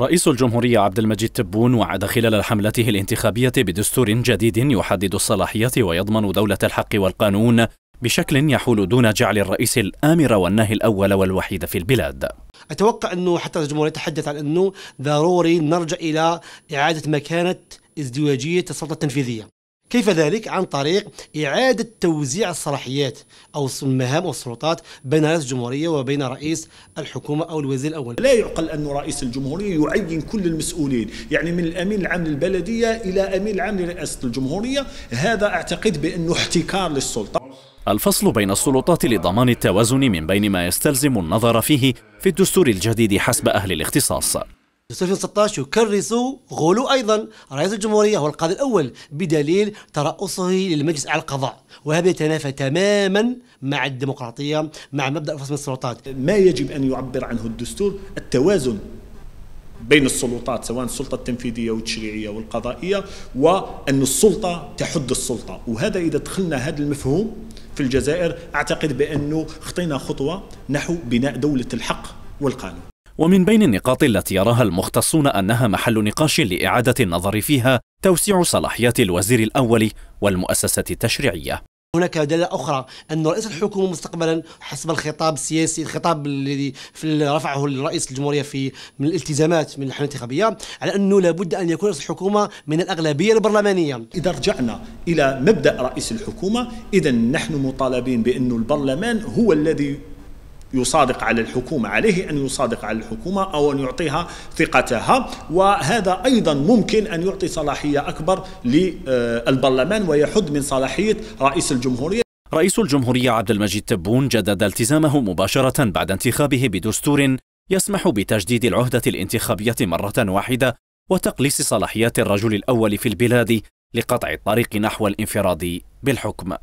رئيس الجمهورية عبد المجيد تبون وعد خلال حملته الانتخابية بدستور جديد يحدد الصلاحيات ويضمن دولة الحق والقانون بشكل يحول دون جعل الرئيس الآمر والناهي الأول والوحيد في البلاد أتوقع أنه حتى الجمهورية تحدث عن أنه ضروري نرجع إلى إعادة مكانة ازدواجية السلطة التنفيذية كيف ذلك عن طريق إعادة توزيع الصلاحيات أو المهام والسلطات بين رئيس الجمهورية وبين رئيس الحكومة أو الوزير الأول لا يعقل أن رئيس الجمهورية يعين كل المسؤولين يعني من الأمين العام للبلدية إلى أمين العام لرئاسة الجمهورية هذا أعتقد بأنه احتكار للسلطة الفصل بين السلطات لضمان التوازن من بين ما يستلزم النظر فيه في الدستور الجديد حسب أهل الاختصاص 2016 يكرس غولو أيضا رئيس الجمهورية هو القاضي الأول بدليل ترأسه للمجلس على القضاء وهذا يتنافى تماما مع الديمقراطية مع مبدأ فصل السلطات ما يجب أن يعبر عنه الدستور التوازن بين السلطات سواء السلطة التنفيذية والتشريعية والقضائية وأن السلطة تحد السلطة وهذا إذا دخلنا هذا المفهوم في الجزائر أعتقد بأنه خطينا خطوة نحو بناء دولة الحق والقانون ومن بين النقاط التي يراها المختصون أنها محل نقاش لإعادة النظر فيها توسيع صلاحيات الوزير الأول والمؤسسة التشريعية هناك دلالة أخرى أن رئيس الحكومة مستقبلا حسب الخطاب السياسي الخطاب الذي رفعه الرئيس الجمهورية في من الالتزامات من الحملة الانتخابية على أنه لابد أن يكون رئيس الحكومة من الأغلبية البرلمانية إذا رجعنا إلى مبدأ رئيس الحكومة إذا نحن مطالبين بأن البرلمان هو الذي يصادق على الحكومة عليه أن يصادق على الحكومة أو أن يعطيها ثقتها وهذا أيضا ممكن أن يعطي صلاحية أكبر للبرلمان ويحد من صلاحية رئيس الجمهورية رئيس الجمهورية عبد المجيد تبون جدد التزامه مباشرة بعد انتخابه بدستور يسمح بتجديد العهدة الانتخابية مرة واحدة وتقليص صلاحيات الرجل الأول في البلاد لقطع الطريق نحو الانفراد بالحكم